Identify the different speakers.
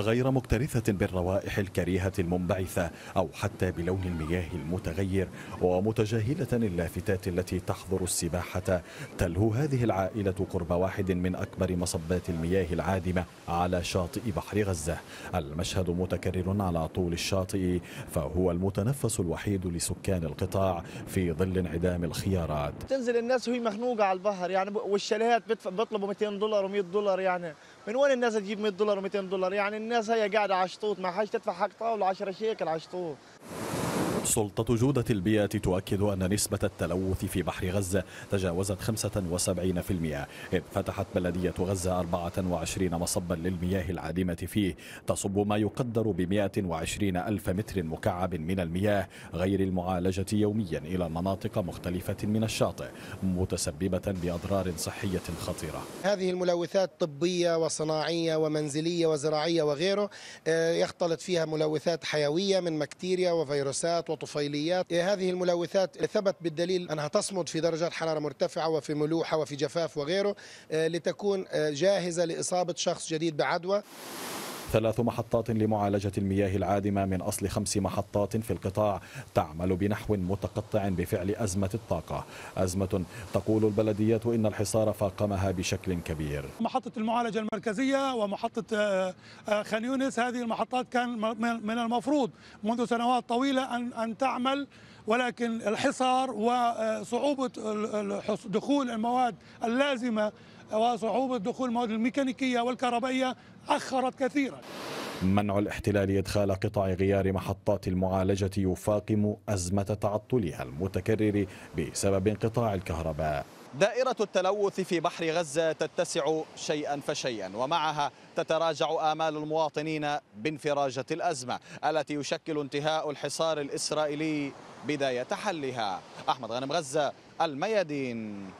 Speaker 1: غير مكترثة بالروائح الكريهة المنبعثة أو حتى بلون المياه المتغير ومتجاهلة اللافتات التي تحظر السباحة تلهو هذه العائلة قرب واحد من أكبر مصبات المياه العادمة على شاطئ بحر غزة المشهد متكرر على طول الشاطئ فهو المتنفس الوحيد لسكان القطاع في ظل انعدام الخيارات
Speaker 2: تنزل الناس وهي مخنوقة على البحر يعني والشاليهات بيطلبوا 200 دولار و100 دولار يعني من وين الناس تجيب 100 دولار و200 دولار يعني الناس هي قاعده على الشطوط ما حاجة تدفع حق طاوله 10 شيكل على الشطوط
Speaker 1: سلطة جودة البيئة تؤكد أن نسبة التلوث في بحر غزة تجاوزت 75% إذ فتحت بلدية غزة 24 مصبا للمياه العادمة فيه تصب ما يقدر ب 120 ألف متر مكعب من المياه غير المعالجة يوميا إلى مناطق مختلفة من الشاطئ متسببة بأضرار صحية خطيرة
Speaker 3: هذه الملوثات طبية وصناعية ومنزلية وزراعية وغيره آه، يختلط فيها ملوثات حيوية من بكتيريا وفيروسات وطفيليات إيه، هذه الملوثات ثبت بالدليل أنها تصمد في درجات حرارة مرتفعة وفي ملوحة وفي جفاف وغيره إيه، لتكون إيه، جاهزة لإصابة شخص جديد بعدوى
Speaker 1: ثلاث محطات لمعالجة المياه العادمة من أصل خمس محطات في القطاع تعمل بنحو متقطع بفعل أزمة الطاقة أزمة تقول البلديات إن الحصار فاقمها بشكل كبير
Speaker 4: محطة المعالجة المركزية ومحطة آه، آه، خان يونس هذه المحطات كان من المفروض منذ سنوات طويلة أن تعمل ولكن الحصار وصعوبة دخول المواد اللازمة وصعوبة دخول المواد الميكانيكية والكهربائية أخرت كثيرا
Speaker 1: منع الاحتلال إدخال قطع غيار محطات المعالجة يفاقم أزمة تعطلها المتكرر بسبب انقطاع الكهرباء دائرة التلوث في بحر غزة تتسع شيئا فشيئا ومعها تتراجع آمال المواطنين بانفراجة الأزمة التي يشكل انتهاء الحصار الإسرائيلي بداية حلها أحمد غنم غزة الميادين